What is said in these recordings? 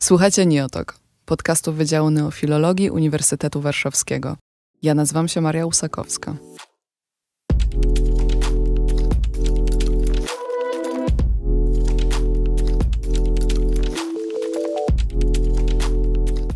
Słuchajcie Niotok, podcastu Wydziału Neofilologii Uniwersytetu Warszawskiego. Ja nazywam się Maria Usakowska.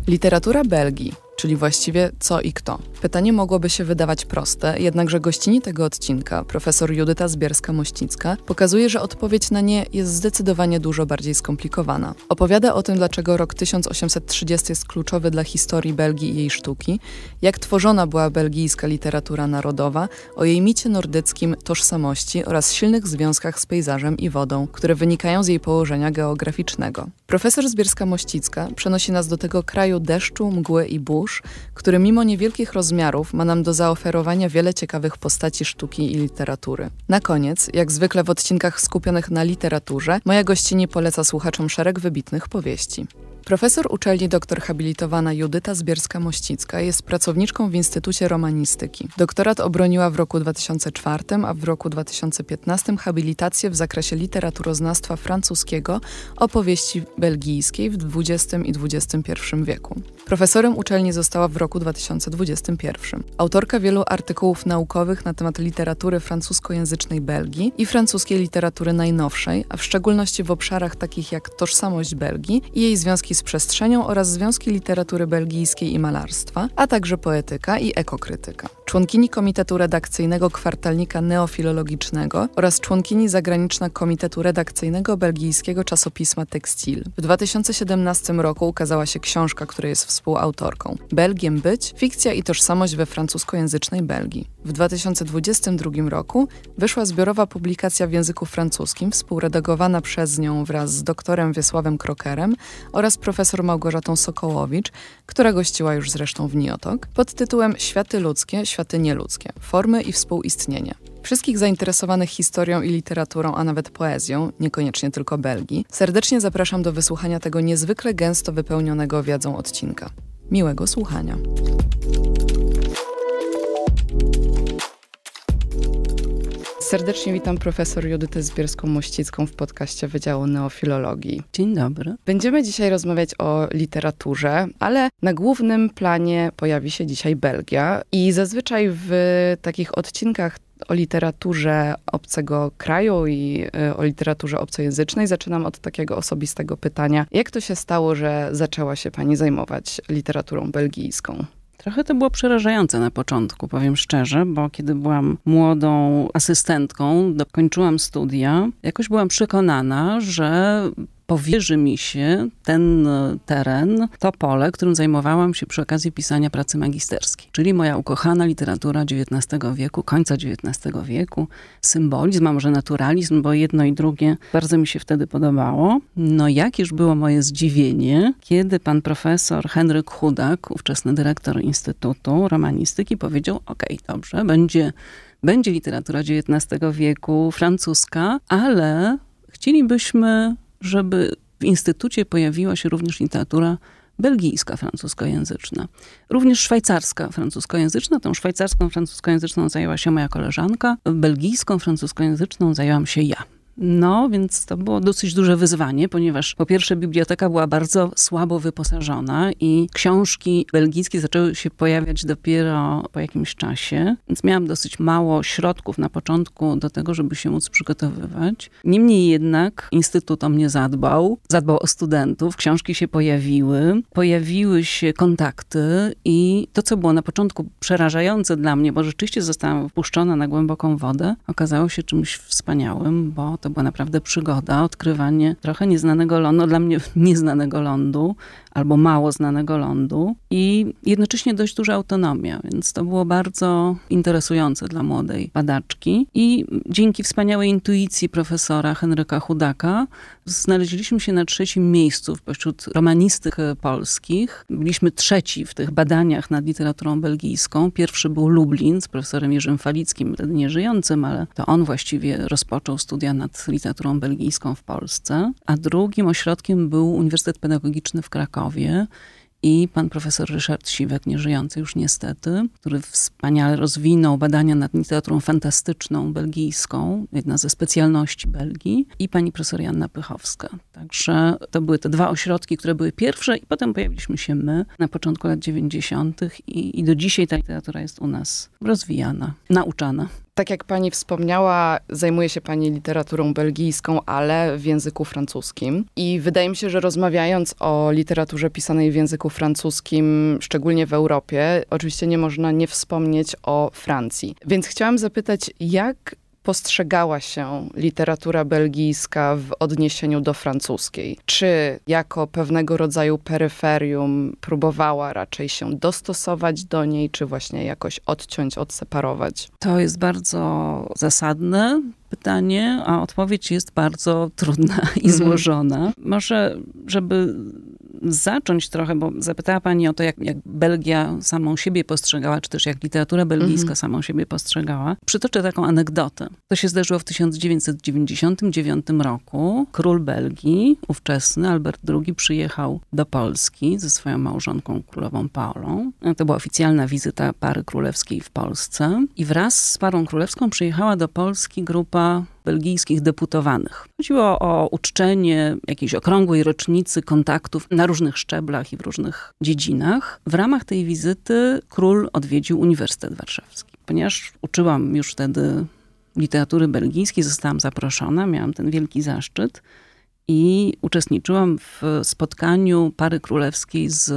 Literatura Belgii, czyli właściwie co i kto – Pytanie mogłoby się wydawać proste, jednakże gościni tego odcinka, profesor Judyta Zbierska-Mościcka, pokazuje, że odpowiedź na nie jest zdecydowanie dużo bardziej skomplikowana. Opowiada o tym, dlaczego rok 1830 jest kluczowy dla historii Belgii i jej sztuki, jak tworzona była belgijska literatura narodowa, o jej micie nordyckim, tożsamości oraz silnych związkach z pejzażem i wodą, które wynikają z jej położenia geograficznego. Profesor Zbierska-Mościcka przenosi nas do tego kraju deszczu, mgły i burz, który mimo niewielkich rozmiarów rozmiarów ma nam do zaoferowania wiele ciekawych postaci sztuki i literatury. Na koniec, jak zwykle w odcinkach skupionych na literaturze, moja gościni poleca słuchaczom szereg wybitnych powieści. Profesor uczelni doktor habilitowana Judyta Zbierska-Mościcka jest pracowniczką w Instytucie Romanistyki. Doktorat obroniła w roku 2004, a w roku 2015 habilitację w zakresie literaturoznawstwa francuskiego opowieści belgijskiej w XX i XXI wieku. Profesorem uczelni została w roku 2021. Autorka wielu artykułów naukowych na temat literatury francuskojęzycznej Belgii i francuskiej literatury najnowszej, a w szczególności w obszarach takich jak tożsamość Belgii i jej związki związki z przestrzenią oraz związki literatury belgijskiej i malarstwa, a także poetyka i ekokrytyka. Członkini Komitetu Redakcyjnego Kwartalnika Neofilologicznego oraz członkini zagraniczna Komitetu Redakcyjnego Belgijskiego Czasopisma tekstil. W 2017 roku ukazała się książka, której jest współautorką. Belgiem być, fikcja i tożsamość we francuskojęzycznej Belgii. W 2022 roku wyszła zbiorowa publikacja w języku francuskim, współredagowana przez nią wraz z doktorem Wiesławem Krokerem oraz profesor Małgorzatą Sokołowicz, która gościła już zresztą w Niotok, pod tytułem Światy ludzkie, światy nieludzkie – formy i współistnienie. Wszystkich zainteresowanych historią i literaturą, a nawet poezją, niekoniecznie tylko Belgii, serdecznie zapraszam do wysłuchania tego niezwykle gęsto wypełnionego wiedzą odcinka. Miłego słuchania. Serdecznie witam profesor Judytę Zbierską-Mościcką w podcaście Wydziału Neofilologii. Dzień dobry. Będziemy dzisiaj rozmawiać o literaturze, ale na głównym planie pojawi się dzisiaj Belgia i zazwyczaj w takich odcinkach o literaturze obcego kraju i e, o literaturze obcojęzycznej. Zaczynam od takiego osobistego pytania. Jak to się stało, że zaczęła się Pani zajmować literaturą belgijską? Trochę to było przerażające na początku, powiem szczerze, bo kiedy byłam młodą asystentką, dokończyłam studia, jakoś byłam przekonana, że powierzy mi się ten e, teren, to pole, którym zajmowałam się przy okazji pisania pracy magisterskiej, czyli moja ukochana literatura XIX wieku, końca XIX wieku, symbolizm, a może naturalizm, bo jedno i drugie bardzo mi się wtedy podobało. No jakież było moje zdziwienie, kiedy pan profesor Henryk Chudak, ówczesny dyrektor Instytutu Romanistyki, powiedział, ok, dobrze, będzie, będzie literatura XIX wieku francuska, ale chcielibyśmy żeby w instytucie pojawiła się również literatura belgijska, francuskojęzyczna, również szwajcarska, francuskojęzyczna. Tą szwajcarską, francuskojęzyczną zajęła się moja koleżanka, belgijską, francuskojęzyczną zajęłam się ja. No, więc to było dosyć duże wyzwanie, ponieważ po pierwsze biblioteka była bardzo słabo wyposażona i książki belgijskie zaczęły się pojawiać dopiero po jakimś czasie, więc miałam dosyć mało środków na początku do tego, żeby się móc przygotowywać. Niemniej jednak Instytut o mnie zadbał, zadbał o studentów, książki się pojawiły, pojawiły się kontakty i to, co było na początku przerażające dla mnie, bo rzeczywiście zostałam wpuszczona na głęboką wodę, okazało się czymś wspaniałym, bo to była naprawdę przygoda, odkrywanie trochę nieznanego lądu, no, dla mnie nieznanego lądu, albo mało znanego lądu i jednocześnie dość duża autonomia, więc to było bardzo interesujące dla młodej badaczki. I dzięki wspaniałej intuicji profesora Henryka Hudaka znaleźliśmy się na trzecim miejscu pośród romanistyk polskich. Byliśmy trzeci w tych badaniach nad literaturą belgijską. Pierwszy był Lublin z profesorem Jerzym Falickim, wtedy żyjącym, ale to on właściwie rozpoczął studia nad literaturą belgijską w Polsce. A drugim ośrodkiem był Uniwersytet Pedagogiczny w Krakowie Krakowie i pan profesor Ryszard Siwek, nieżyjący już niestety, który wspaniale rozwinął badania nad literaturą fantastyczną belgijską, jedna ze specjalności Belgii, i pani profesor Janna Pychowska. Także to były te dwa ośrodki, które były pierwsze i potem pojawiliśmy się my na początku lat 90. I, i do dzisiaj ta literatura jest u nas rozwijana, nauczana tak jak pani wspomniała, zajmuje się pani literaturą belgijską, ale w języku francuskim. I wydaje mi się, że rozmawiając o literaturze pisanej w języku francuskim, szczególnie w Europie, oczywiście nie można nie wspomnieć o Francji. Więc chciałam zapytać, jak postrzegała się literatura belgijska w odniesieniu do francuskiej? Czy jako pewnego rodzaju peryferium próbowała raczej się dostosować do niej, czy właśnie jakoś odciąć, odseparować? To jest bardzo zasadne pytanie, a odpowiedź jest bardzo trudna i mhm. złożona. Może, żeby zacząć trochę, bo zapytała Pani o to, jak, jak Belgia samą siebie postrzegała, czy też jak literatura belgijska mhm. samą siebie postrzegała. Przytoczę taką anegdotę. To się zdarzyło w 1999 roku. Król Belgii, ówczesny Albert II, przyjechał do Polski ze swoją małżonką królową Paulą. To była oficjalna wizyta pary królewskiej w Polsce. I wraz z parą królewską przyjechała do Polski grupa belgijskich deputowanych. Chodziło o uczczenie jakiejś okrągłej rocznicy kontaktów na różnych szczeblach i w różnych dziedzinach. W ramach tej wizyty król odwiedził Uniwersytet Warszawski. Ponieważ uczyłam już wtedy literatury belgijskiej, zostałam zaproszona, miałam ten wielki zaszczyt i uczestniczyłam w spotkaniu pary królewskiej z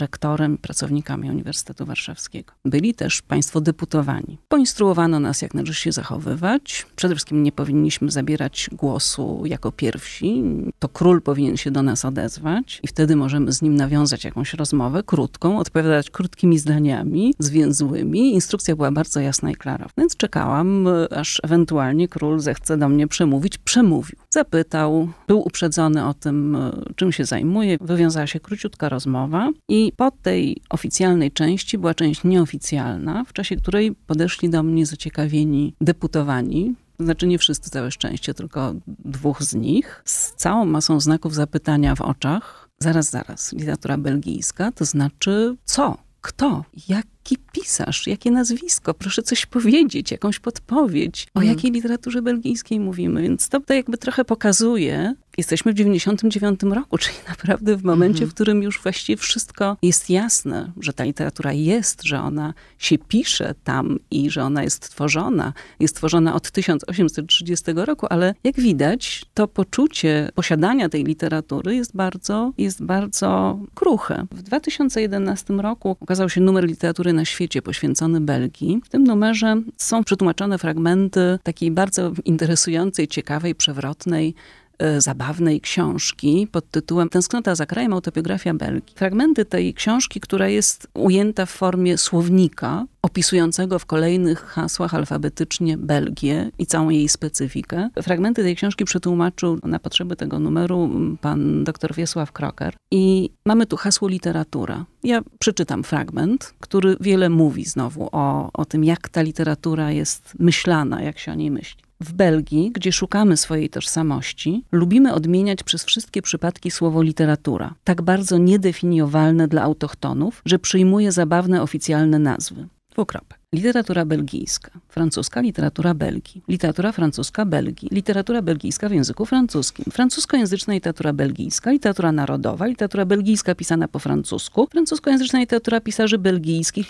rektorem, pracownikami Uniwersytetu Warszawskiego. Byli też państwo deputowani. Poinstruowano nas, jak należy się zachowywać. Przede wszystkim nie powinniśmy zabierać głosu jako pierwsi. To król powinien się do nas odezwać i wtedy możemy z nim nawiązać jakąś rozmowę krótką, odpowiadać krótkimi zdaniami, zwięzłymi. Instrukcja była bardzo jasna i klarowa. więc czekałam, aż ewentualnie król zechce do mnie przemówić. Przemówił. Zapytał, był uprzedzony o tym, e, czym się zajmuje. Wywiązała się króciutka rozmowa i po tej oficjalnej części była część nieoficjalna, w czasie której podeszli do mnie zaciekawieni deputowani, znaczy nie wszyscy całe szczęście, tylko dwóch z nich, z całą masą znaków zapytania w oczach. Zaraz, zaraz, literatura belgijska, to znaczy co? Kto? Jak jaki pisarz, jakie nazwisko, proszę coś powiedzieć, jakąś podpowiedź, o mm. jakiej literaturze belgijskiej mówimy. Więc to, to jakby trochę pokazuje, jesteśmy w 99 roku, czyli naprawdę w momencie, mm w którym już właściwie wszystko jest jasne, że ta literatura jest, że ona się pisze tam i że ona jest tworzona. Jest tworzona od 1830 roku, ale jak widać, to poczucie posiadania tej literatury jest bardzo, jest bardzo kruche. W 2011 roku ukazał się numer literatury na świecie poświęcony Belgii. W tym numerze są przetłumaczone fragmenty takiej bardzo interesującej, ciekawej, przewrotnej E, zabawnej książki pod tytułem Tęsknota za krajem, autobiografia Belgii. Fragmenty tej książki, która jest ujęta w formie słownika, opisującego w kolejnych hasłach alfabetycznie Belgię i całą jej specyfikę. Fragmenty tej książki przetłumaczył na potrzeby tego numeru pan dr Wiesław Kroker. I mamy tu hasło literatura. Ja przeczytam fragment, który wiele mówi znowu o, o tym, jak ta literatura jest myślana, jak się o niej myśli. W Belgii, gdzie szukamy swojej tożsamości, lubimy odmieniać przez wszystkie przypadki słowo literatura, tak bardzo niedefiniowalne dla autochtonów, że przyjmuje zabawne oficjalne nazwy. Dwukropek. Literatura belgijska, francuska literatura Belgii, literatura francuska Belgii, literatura belgijska w języku francuskim, francuskojęzyczna literatura belgijska, literatura narodowa, literatura belgijska pisana po francusku, francuskojęzyczna literatura pisarzy belgijskich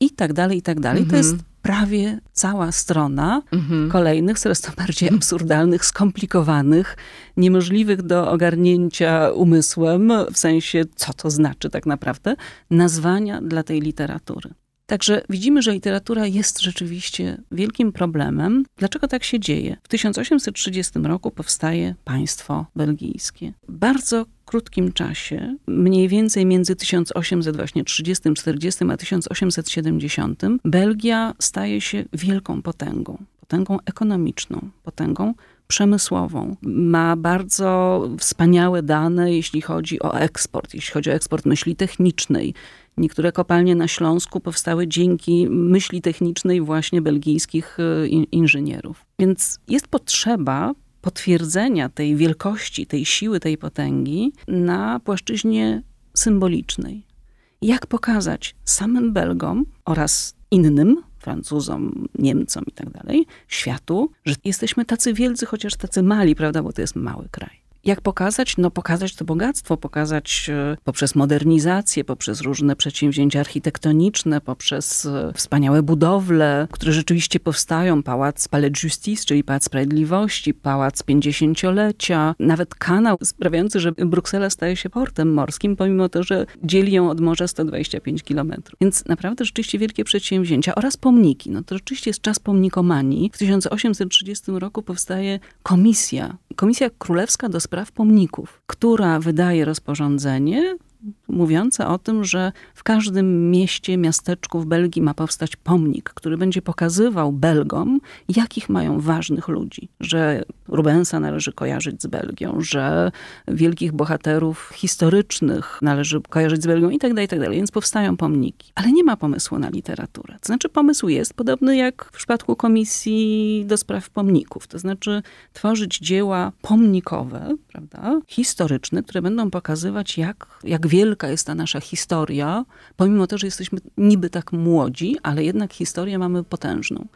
i tak dalej, i tak dalej. Mhm. To jest prawie cała strona mhm. kolejnych, coraz to bardziej absurdalnych, skomplikowanych, niemożliwych do ogarnięcia umysłem, w sensie co to znaczy tak naprawdę, nazwania dla tej literatury. Także widzimy, że literatura jest rzeczywiście wielkim problemem. Dlaczego tak się dzieje? W 1830 roku powstaje państwo belgijskie. Bardzo krótkim czasie, mniej więcej między 1830-40 a 1870, Belgia staje się wielką potęgą. Potęgą ekonomiczną, potęgą przemysłową. Ma bardzo wspaniałe dane, jeśli chodzi o eksport, jeśli chodzi o eksport myśli technicznej. Niektóre kopalnie na Śląsku powstały dzięki myśli technicznej właśnie belgijskich y, inżynierów. Więc jest potrzeba potwierdzenia tej wielkości, tej siły, tej potęgi na płaszczyźnie symbolicznej. Jak pokazać samym Belgom oraz innym, Francuzom, Niemcom i tak dalej, światu, że jesteśmy tacy wielcy, chociaż tacy mali, prawda, bo to jest mały kraj. Jak pokazać? No pokazać to bogactwo, pokazać e, poprzez modernizację, poprzez różne przedsięwzięcia architektoniczne, poprzez e, wspaniałe budowle, które rzeczywiście powstają. Pałac Palais Justice, czyli Pałac Sprawiedliwości, Pałac Pięćdziesięciolecia, nawet kanał sprawiający, że Bruksela staje się portem morskim, pomimo to, że dzieli ją od morza 125 kilometrów. Więc naprawdę rzeczywiście wielkie przedsięwzięcia oraz pomniki. No to rzeczywiście jest czas pomnikomanii. W 1830 roku powstaje komisja, Komisja Królewska do spraw Spraw Pomników, która wydaje rozporządzenie mówiące o tym, że w każdym mieście, miasteczku w Belgii ma powstać pomnik, który będzie pokazywał Belgom, jakich mają ważnych ludzi. Że Rubensa należy kojarzyć z Belgią, że wielkich bohaterów historycznych należy kojarzyć z Belgią i tak dalej. Tak Więc powstają pomniki. Ale nie ma pomysłu na literaturę. To znaczy pomysł jest podobny jak w przypadku Komisji do Spraw Pomników. To znaczy tworzyć dzieła pomnikowe, prawda, historyczne, które będą pokazywać jak, jak wielka wielka jest ta nasza historia, pomimo to, że jesteśmy niby tak młodzi, ale jednak historię mamy potężną.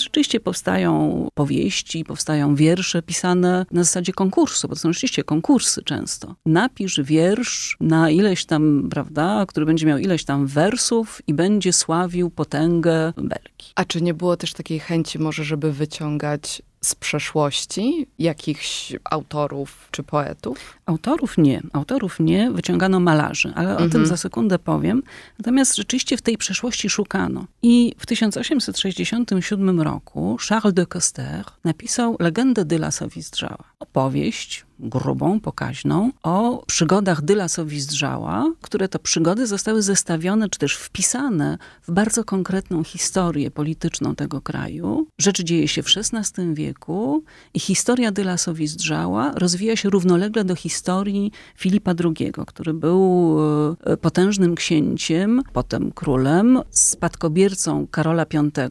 Rzeczywiście powstają powieści, powstają wiersze pisane na zasadzie konkursu, bo to są rzeczywiście konkursy często. Napisz wiersz na ileś tam, prawda, który będzie miał ileś tam wersów i będzie sławił potęgę Belgii. A czy nie było też takiej chęci może, żeby wyciągać z przeszłości jakichś autorów czy poetów? Autorów nie. Autorów nie. Wyciągano malarzy, ale mhm. o tym mhm. za sekundę powiem. Natomiast rzeczywiście w tej przeszłości szukano. I w 1867 roku Charles de Coster napisał Legendę la Wizdrzała. Opowieść grubą, pokaźną, o przygodach Dylasowi Zdrzała, które to przygody zostały zestawione, czy też wpisane w bardzo konkretną historię polityczną tego kraju. Rzecz dzieje się w XVI wieku i historia Dylasowi Zdrzała rozwija się równolegle do historii Filipa II, który był e, potężnym księciem, potem królem, spadkobiercą Karola V,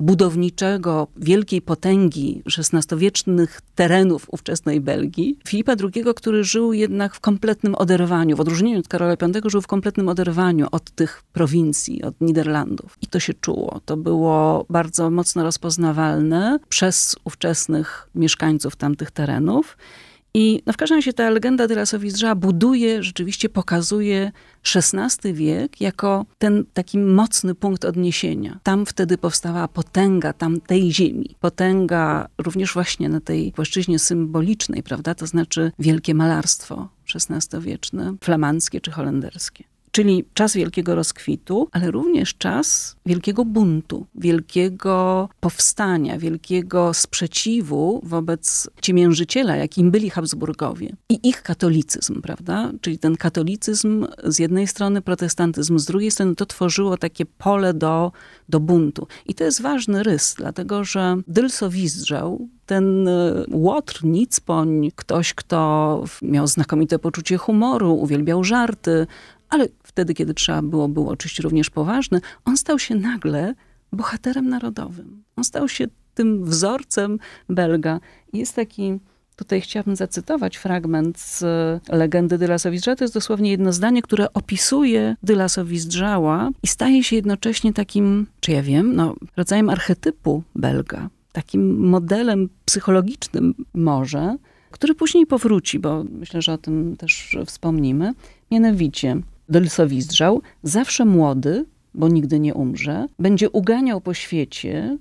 budowniczego wielkiej potęgi XVI-wiecznych terenów ówczesnej Belgii, Filipa II, który żył jednak w kompletnym oderwaniu, w odróżnieniu od Karola V, żył w kompletnym oderwaniu od tych prowincji, od Niderlandów. I to się czuło. To było bardzo mocno rozpoznawalne przez ówczesnych mieszkańców tamtych terenów. I no w każdym razie ta legenda Dyrasowicza buduje, rzeczywiście pokazuje XVI wiek jako ten taki mocny punkt odniesienia. Tam wtedy powstała potęga tam tej ziemi. Potęga również właśnie na tej płaszczyźnie symbolicznej, prawda? To znaczy wielkie malarstwo, XVI-wieczne, flamandzkie czy holenderskie czyli czas wielkiego rozkwitu, ale również czas wielkiego buntu, wielkiego powstania, wielkiego sprzeciwu wobec ciemiężyciela, jakim byli Habsburgowie i ich katolicyzm, prawda? Czyli ten katolicyzm z jednej strony, protestantyzm z drugiej strony, to tworzyło takie pole do, do buntu. I to jest ważny rys, dlatego że Dylso wizdrzał ten e, łotr, nicpoń, ktoś, kto miał znakomite poczucie humoru, uwielbiał żarty, ale wtedy, kiedy trzeba było, był oczywiście również poważny, on stał się nagle bohaterem narodowym. On stał się tym wzorcem Belga. Jest taki, tutaj chciałabym zacytować fragment z e, legendy Dylasa Wizdrzała. To jest dosłownie jedno zdanie, które opisuje Dylasa Wizdrzała i staje się jednocześnie takim, czy ja wiem, no, rodzajem archetypu Belga. Takim modelem psychologicznym może, który później powróci, bo myślę, że o tym też wspomnimy. Mianowicie dolsowizdrzał, zawsze młody, bo nigdy nie umrze, będzie uganiał po świecie,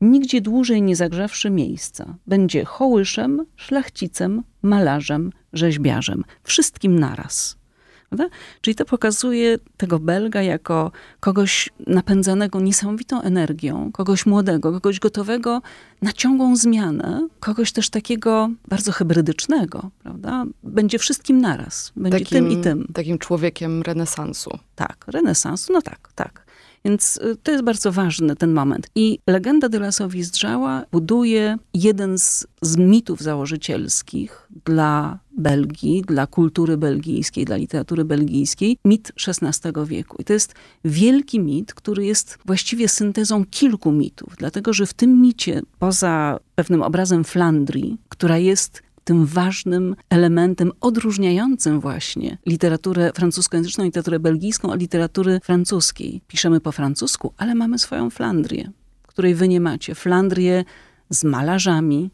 nigdzie dłużej nie zagrzawszy miejsca. Będzie hołyszem, szlachcicem, malarzem, rzeźbiarzem. Wszystkim naraz. Prawda? Czyli to pokazuje tego Belga jako kogoś napędzanego niesamowitą energią, kogoś młodego, kogoś gotowego na ciągłą zmianę, kogoś też takiego bardzo hybrydycznego, prawda? Będzie wszystkim naraz, będzie takim, tym i tym. Takim człowiekiem renesansu. Tak, renesansu, no tak, tak. Więc y, to jest bardzo ważny ten moment. I legenda Dylasa zdrzała buduje jeden z, z mitów założycielskich dla Belgii, dla kultury belgijskiej, dla literatury belgijskiej, mit XVI wieku. I to jest wielki mit, który jest właściwie syntezą kilku mitów, dlatego że w tym micie, poza pewnym obrazem Flandrii, która jest tym ważnym elementem odróżniającym właśnie literaturę francuskojęzyczną, literaturę belgijską od literatury francuskiej. Piszemy po francusku, ale mamy swoją Flandrię, której wy nie macie. Flandrię z malarzami,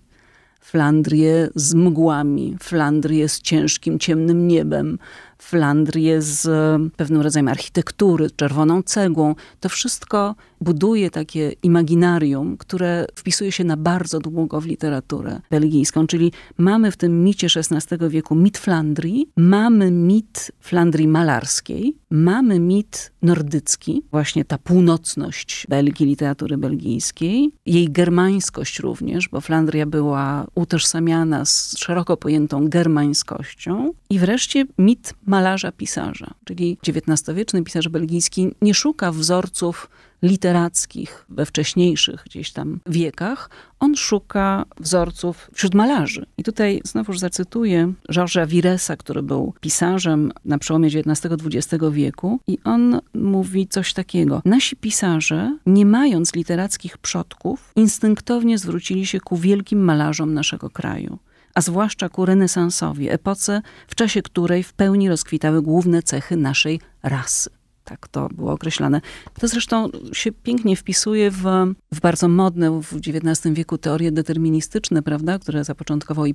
Flandrię z mgłami, Flandrię z ciężkim, ciemnym niebem, Flandrię z e, pewnym rodzajem architektury, czerwoną cegłą. To wszystko buduje takie imaginarium, które wpisuje się na bardzo długo w literaturę belgijską. Czyli mamy w tym micie XVI wieku mit Flandrii, mamy mit Flandrii malarskiej, mamy mit nordycki, właśnie ta północność Belgii, literatury belgijskiej, jej germańskość również, bo Flandria była utożsamiana z szeroko pojętą germańskością i wreszcie mit malarza-pisarza, czyli XIX-wieczny pisarz belgijski nie szuka wzorców literackich we wcześniejszych gdzieś tam wiekach, on szuka wzorców wśród malarzy. I tutaj znowuż zacytuję Georgesa Viresa, który był pisarzem na przełomie XIX-XX wieku i on mówi coś takiego. Nasi pisarze, nie mając literackich przodków, instynktownie zwrócili się ku wielkim malarzom naszego kraju a zwłaszcza ku renesansowi, epoce, w czasie której w pełni rozkwitały główne cechy naszej rasy tak to było określane. To zresztą się pięknie wpisuje w, w bardzo modne w XIX wieku teorie deterministyczne, prawda, które zapoczątkował i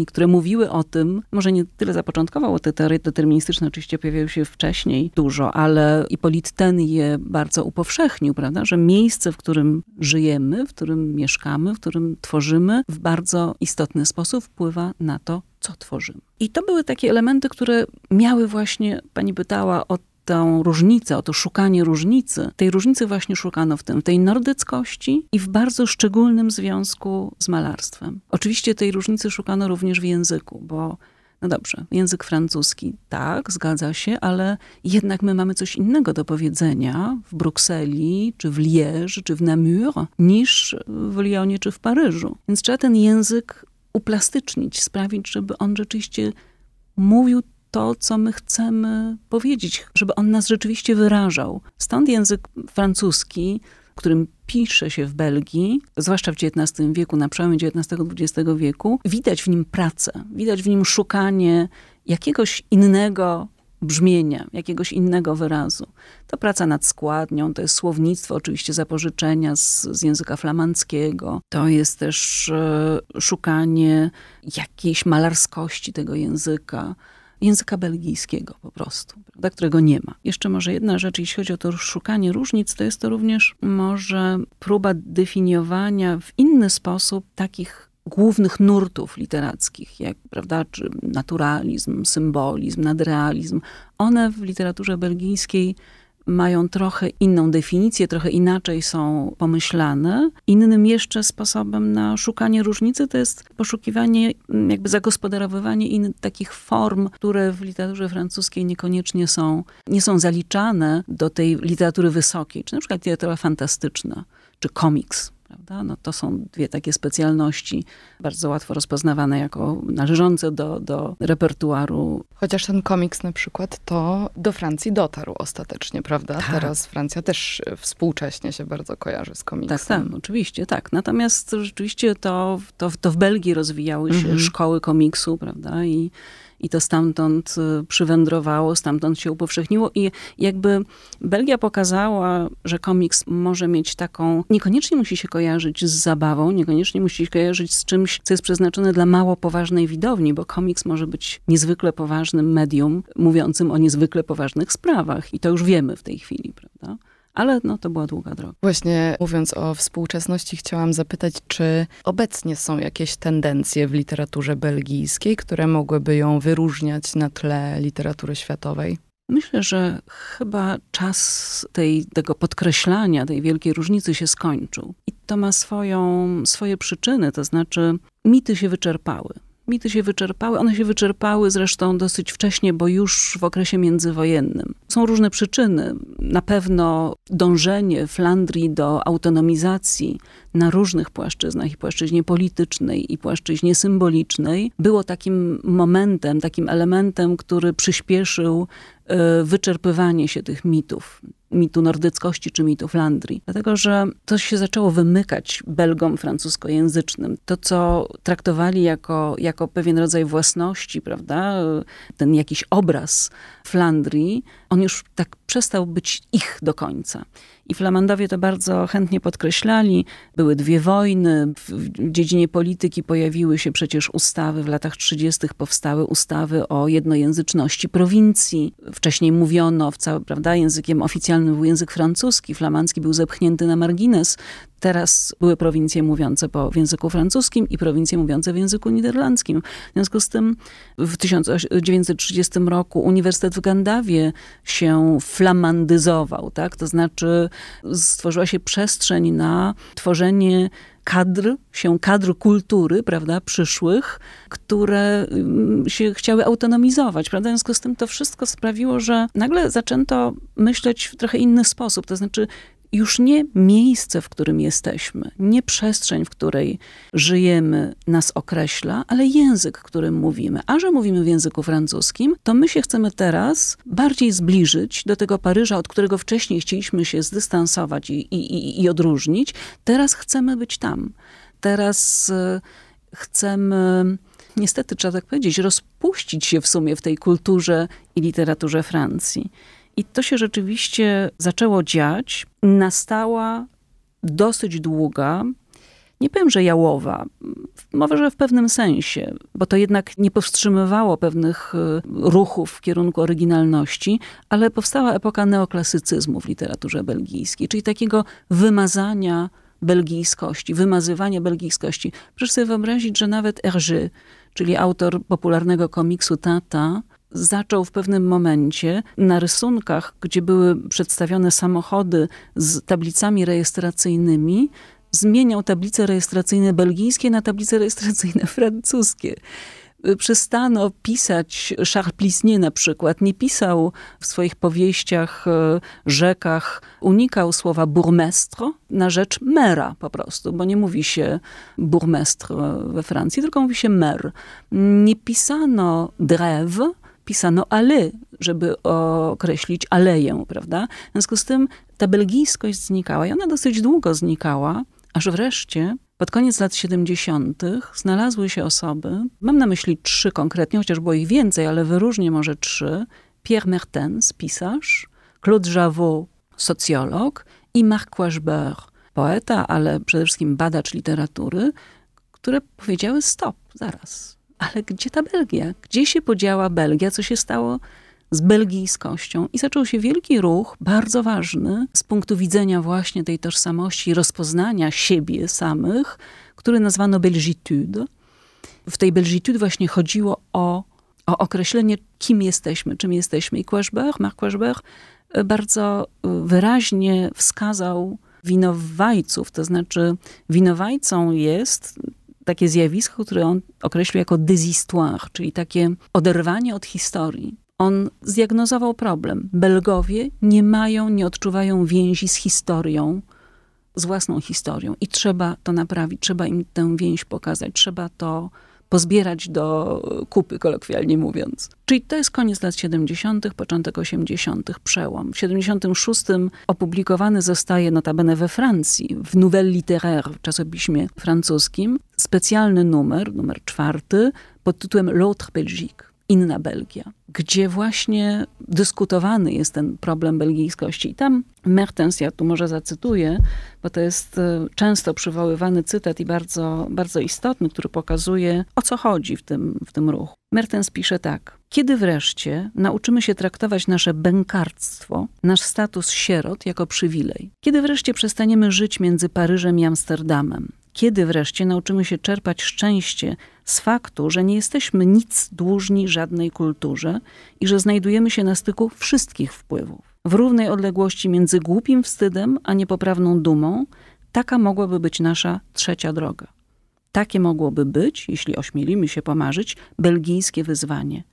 i które mówiły o tym, może nie tyle zapoczątkował, te teorie deterministyczne oczywiście pojawiały się wcześniej dużo, ale i je bardzo upowszechnił, prawda, że miejsce, w którym żyjemy, w którym mieszkamy, w którym tworzymy, w bardzo istotny sposób wpływa na to, co tworzymy. I to były takie elementy, które miały właśnie, pani pytała o tą różnicę, o to szukanie różnicy, tej różnicy właśnie szukano w tym, tej nordyckości i w bardzo szczególnym związku z malarstwem. Oczywiście tej różnicy szukano również w języku, bo no dobrze, język francuski, tak, zgadza się, ale jednak my mamy coś innego do powiedzenia w Brukseli, czy w Liège, czy w Namur, niż w Lyonie, czy w Paryżu. Więc trzeba ten język uplastycznić, sprawić, żeby on rzeczywiście mówił to, co my chcemy powiedzieć, żeby on nas rzeczywiście wyrażał. Stąd język francuski, którym pisze się w Belgii, zwłaszcza w XIX wieku, na przełomie XIX-XX wieku, widać w nim pracę, widać w nim szukanie jakiegoś innego brzmienia, jakiegoś innego wyrazu. To praca nad składnią, to jest słownictwo, oczywiście zapożyczenia z, z języka flamandzkiego, to jest też e, szukanie jakiejś malarskości tego języka języka belgijskiego po prostu, prawda, którego nie ma. Jeszcze może jedna rzecz, jeśli chodzi o to szukanie różnic, to jest to również może próba definiowania w inny sposób takich głównych nurtów literackich, jak prawda, czy naturalizm, symbolizm, nadrealizm. One w literaturze belgijskiej mają trochę inną definicję, trochę inaczej są pomyślane. Innym jeszcze sposobem na szukanie różnicy to jest poszukiwanie, mm, jakby zagospodarowywanie innych takich form, które w literaturze francuskiej niekoniecznie są, nie są zaliczane do tej literatury wysokiej, czy na przykład literatura fantastyczna, czy komiks prawda? No to są dwie takie specjalności, bardzo łatwo rozpoznawane jako należące do, do repertuaru. Chociaż ten komiks na przykład to do Francji dotarł ostatecznie, prawda? Tak. Teraz Francja też współcześnie się bardzo kojarzy z komiksem. Tak, tak, oczywiście, tak. Natomiast rzeczywiście to, to, to w Belgii rozwijały się mhm. szkoły komiksu, prawda? I i to stamtąd y, przywędrowało, stamtąd się upowszechniło i jakby Belgia pokazała, że komiks może mieć taką, niekoniecznie musi się kojarzyć z zabawą, niekoniecznie musi się kojarzyć z czymś, co jest przeznaczone dla mało poważnej widowni, bo komiks może być niezwykle poważnym medium, mówiącym o niezwykle poważnych sprawach i to już wiemy w tej chwili, prawda? ale no, to była długa droga. Właśnie mówiąc o współczesności, chciałam zapytać, czy obecnie są jakieś tendencje w literaturze belgijskiej, które mogłyby ją wyróżniać na tle literatury światowej? Myślę, że chyba czas tej, tego podkreślania, tej wielkiej różnicy się skończył. I to ma swoją, swoje przyczyny, to znaczy mity się wyczerpały mity się wyczerpały. One się wyczerpały zresztą dosyć wcześnie, bo już w okresie międzywojennym. Są różne przyczyny. Na pewno dążenie Flandrii do autonomizacji na różnych płaszczyznach i płaszczyźnie politycznej i płaszczyźnie symbolicznej było takim momentem, takim elementem, który przyspieszył y, wyczerpywanie się tych mitów mitu nordyckości czy mitu Flandrii. Dlatego, że to się zaczęło wymykać Belgom francuskojęzycznym. To, co traktowali jako, jako pewien rodzaj własności, prawda? Ten jakiś obraz Flandrii, on już tak przestał być ich do końca. I Flamandowie to bardzo chętnie podkreślali. Były dwie wojny, w dziedzinie polityki pojawiły się przecież ustawy, w latach 30. powstały ustawy o jednojęzyczności prowincji. Wcześniej mówiono, w prawda, językiem oficjalnym był język francuski, flamandzki był zepchnięty na margines Teraz były prowincje mówiące po w języku francuskim i prowincje mówiące w języku niderlandzkim. W związku z tym w 1930 roku Uniwersytet w Gandawie się flamandyzował, tak? to znaczy stworzyła się przestrzeń na tworzenie kadr, się kadr kultury, prawda, przyszłych, które mm, się chciały autonomizować, prawda? W związku z tym to wszystko sprawiło, że nagle zaczęto myśleć w trochę inny sposób, to znaczy już nie miejsce, w którym jesteśmy, nie przestrzeń, w której żyjemy, nas określa, ale język, którym mówimy. A że mówimy w języku francuskim, to my się chcemy teraz bardziej zbliżyć do tego Paryża, od którego wcześniej chcieliśmy się zdystansować i, i, i odróżnić. Teraz chcemy być tam. Teraz e, chcemy niestety trzeba tak powiedzieć, rozpuścić się w sumie w tej kulturze i literaturze Francji. I to się rzeczywiście zaczęło dziać. Nastała dosyć długa, nie powiem, że jałowa, może, że w pewnym sensie, bo to jednak nie powstrzymywało pewnych y, ruchów w kierunku oryginalności, ale powstała epoka neoklasycyzmu w literaturze belgijskiej, czyli takiego wymazania belgijskości, wymazywania belgijskości. Proszę sobie wyobrazić, że nawet Hergé, czyli autor popularnego komiksu Tata, zaczął w pewnym momencie na rysunkach, gdzie były przedstawione samochody z tablicami rejestracyjnymi, zmieniał tablice rejestracyjne belgijskie na tablice rejestracyjne francuskie y, przestano pisać Charles na przykład. Nie pisał w swoich powieściach, y, rzekach, unikał słowa burmestro na rzecz mera po prostu, bo nie mówi się burmestro y, we Francji, tylko mówi się mer. Nie pisano dreve, pisano ale, żeby określić aleję, prawda? W związku z tym ta belgijskość znikała i ona dosyć długo znikała, aż wreszcie pod koniec lat 70. znalazły się osoby, mam na myśli trzy konkretnie, chociaż było ich więcej, ale wyróżnię może trzy. Pierre Mertens, pisarz, Claude Javot, socjolog i Marc Coisbert, poeta, ale przede wszystkim badacz literatury, które powiedziały stop, zaraz ale gdzie ta Belgia? Gdzie się podziała Belgia? Co się stało z belgijskością? I zaczął się wielki ruch, bardzo ważny z punktu widzenia właśnie tej tożsamości, rozpoznania siebie samych, który nazwano Belgitude. W tej Belgitude właśnie chodziło o, o określenie, kim jesteśmy, czym jesteśmy. I Quashberg, Marc Quashberg e, bardzo e, wyraźnie wskazał winowajców, to znaczy winowajcą jest takie zjawisko, które on określił jako désistoire, czyli takie oderwanie od historii. On zdiagnozował problem. Belgowie nie mają, nie odczuwają więzi z historią, z własną historią i trzeba to naprawić, trzeba im tę więź pokazać, trzeba to pozbierać do kupy, kolokwialnie mówiąc. Czyli to jest koniec lat 70., początek 80., przełom. W 76 opublikowany zostaje notabene we Francji, w Nouvelle Littéraire, czasopiśmie francuskim, specjalny numer, numer czwarty, pod tytułem L'autre Belgique, inna Belgia gdzie właśnie dyskutowany jest ten problem belgijskości. I tam Mertens, ja tu może zacytuję, bo to jest e, często przywoływany cytat i bardzo, bardzo istotny, który pokazuje, o co chodzi w tym, w tym ruchu. Mertens pisze tak. Kiedy wreszcie nauczymy się traktować nasze bękarstwo, nasz status sierot jako przywilej? Kiedy wreszcie przestaniemy żyć między Paryżem i Amsterdamem, kiedy wreszcie nauczymy się czerpać szczęście z faktu, że nie jesteśmy nic dłużni żadnej kulturze i że znajdujemy się na styku wszystkich wpływów? W równej odległości między głupim wstydem a niepoprawną dumą, taka mogłaby być nasza trzecia droga. Takie mogłoby być, jeśli ośmielimy się pomarzyć, belgijskie wyzwanie.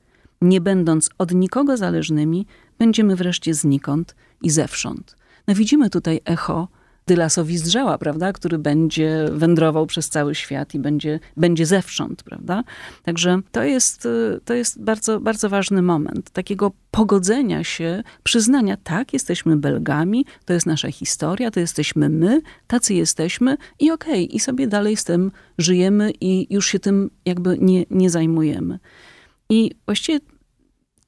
Nie będąc od nikogo zależnymi, będziemy wreszcie znikąd i zewsząd. No widzimy tutaj echo Dylasowi z prawda, który będzie wędrował przez cały świat i będzie, będzie zewsząd, prawda. Także to jest, y, to jest bardzo, bardzo ważny moment takiego pogodzenia się, przyznania, tak, jesteśmy Belgami, to jest nasza historia, to jesteśmy my, tacy jesteśmy i okej, okay, i sobie dalej z tym żyjemy i już się tym jakby nie, nie zajmujemy. I właściwie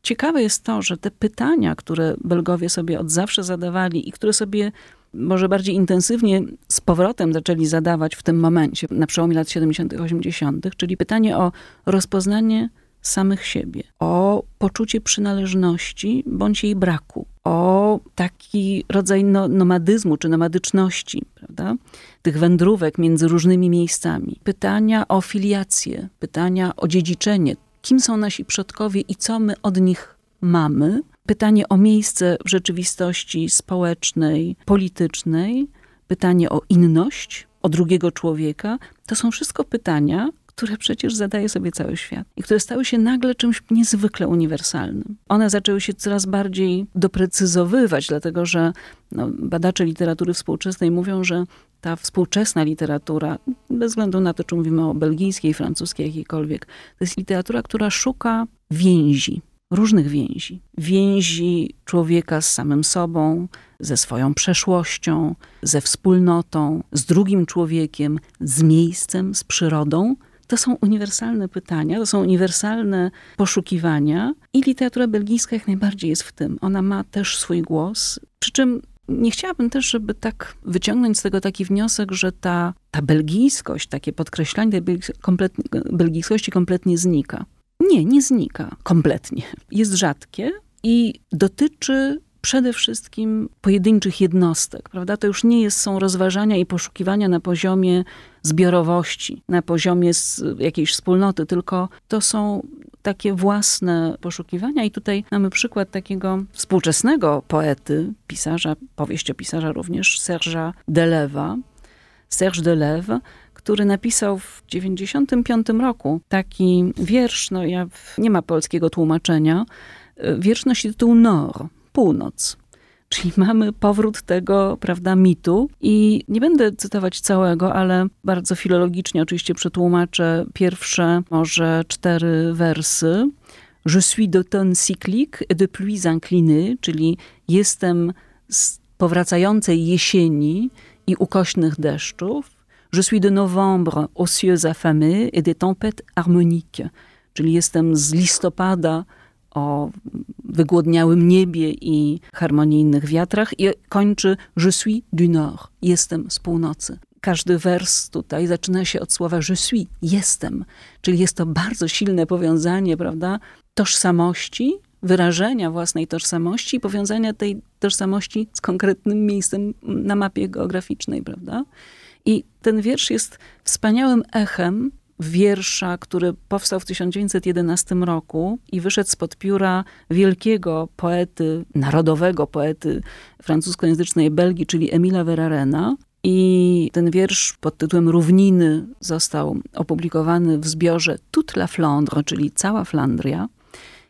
ciekawe jest to, że te pytania, które Belgowie sobie od zawsze zadawali i które sobie może bardziej intensywnie z powrotem zaczęli zadawać w tym momencie, na przełomie lat 70., 80., czyli pytanie o rozpoznanie samych siebie, o poczucie przynależności bądź jej braku, o taki rodzaj no, nomadyzmu czy nomadyczności, prawda? tych wędrówek między różnymi miejscami, pytania o filiację, pytania o dziedziczenie, kim są nasi przodkowie i co my od nich mamy pytanie o miejsce w rzeczywistości społecznej, politycznej, pytanie o inność, o drugiego człowieka, to są wszystko pytania, które przecież zadaje sobie cały świat i które stały się nagle czymś niezwykle uniwersalnym. One zaczęły się coraz bardziej doprecyzowywać, dlatego że no, badacze literatury współczesnej mówią, że ta współczesna literatura, bez względu na to, czy mówimy o belgijskiej, francuskiej, jakiejkolwiek, to jest literatura, która szuka więzi, różnych więzi. Więzi człowieka z samym sobą, ze swoją przeszłością, ze wspólnotą, z drugim człowiekiem, z miejscem, z przyrodą. To są uniwersalne pytania, to są uniwersalne poszukiwania, i literatura belgijska jak najbardziej jest w tym. Ona ma też swój głos. Przy czym nie chciałabym też, żeby tak wyciągnąć z tego taki wniosek, że ta, ta belgijskość, takie podkreślanie tej belgijskości kompletnie znika. Nie, nie znika kompletnie. Jest rzadkie i dotyczy przede wszystkim pojedynczych jednostek, prawda? To już nie jest, są rozważania i poszukiwania na poziomie zbiorowości, na poziomie jakiejś wspólnoty, tylko to są takie własne poszukiwania. I tutaj mamy przykład takiego współczesnego poety, pisarza, powieściopisarza również, Serge'a Delewa. Serge Deleuve który napisał w 1995 roku taki wiersz, no ja, nie ma polskiego tłumaczenia, y, wiersz nosi tytuł Nor, północ. Czyli mamy powrót tego, prawda, mitu. I nie będę cytować całego, ale bardzo filologicznie oczywiście przetłumaczę pierwsze może cztery wersy. Je suis d'automne cyclique et de pluies inclinées, czyli jestem z powracającej jesieni i ukośnych deszczów. Je suis de novembre cieux affamés et des tempêtes harmoniques. Czyli jestem z listopada o wygłodniałym niebie i harmonijnych wiatrach i kończy Je suis du nord. Jestem z północy. Każdy wers tutaj zaczyna się od słowa je suis, jestem. Czyli jest to bardzo silne powiązanie, prawda, tożsamości, wyrażenia własnej tożsamości i powiązania tej tożsamości z konkretnym miejscem na mapie geograficznej, prawda? I ten wiersz jest wspaniałym echem wiersza, który powstał w 1911 roku i wyszedł spod pióra wielkiego poety, narodowego poety francuskojęzycznej Belgii, czyli Emila Verarena. I ten wiersz pod tytułem Równiny został opublikowany w zbiorze Toute la Flandre, czyli cała Flandria.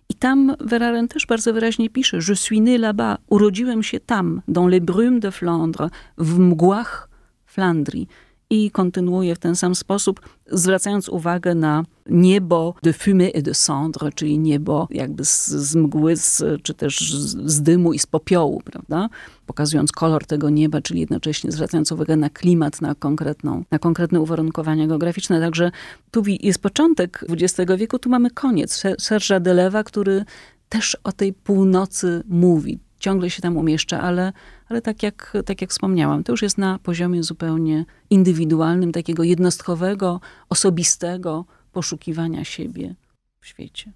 I tam Veraren też bardzo wyraźnie pisze, że suis né là-bas, urodziłem się tam, dans les brumes de Flandre, w mgłach Flandrii. I kontynuuje w ten sam sposób, zwracając uwagę na niebo de fumée et de cendre, czyli niebo jakby z, z mgły, z, czy też z, z, dymu i z popiołu, prawda? Pokazując kolor tego nieba, czyli jednocześnie zwracając uwagę na klimat, na, konkretną, na konkretne uwarunkowania geograficzne. Także tu jest początek XX wieku, tu mamy koniec. Serża Delewa, który też o tej północy mówi. Ciągle się tam umieszcza, ale ale tak jak, tak jak wspomniałam, to już jest na poziomie zupełnie indywidualnym, takiego jednostkowego, osobistego poszukiwania siebie w świecie.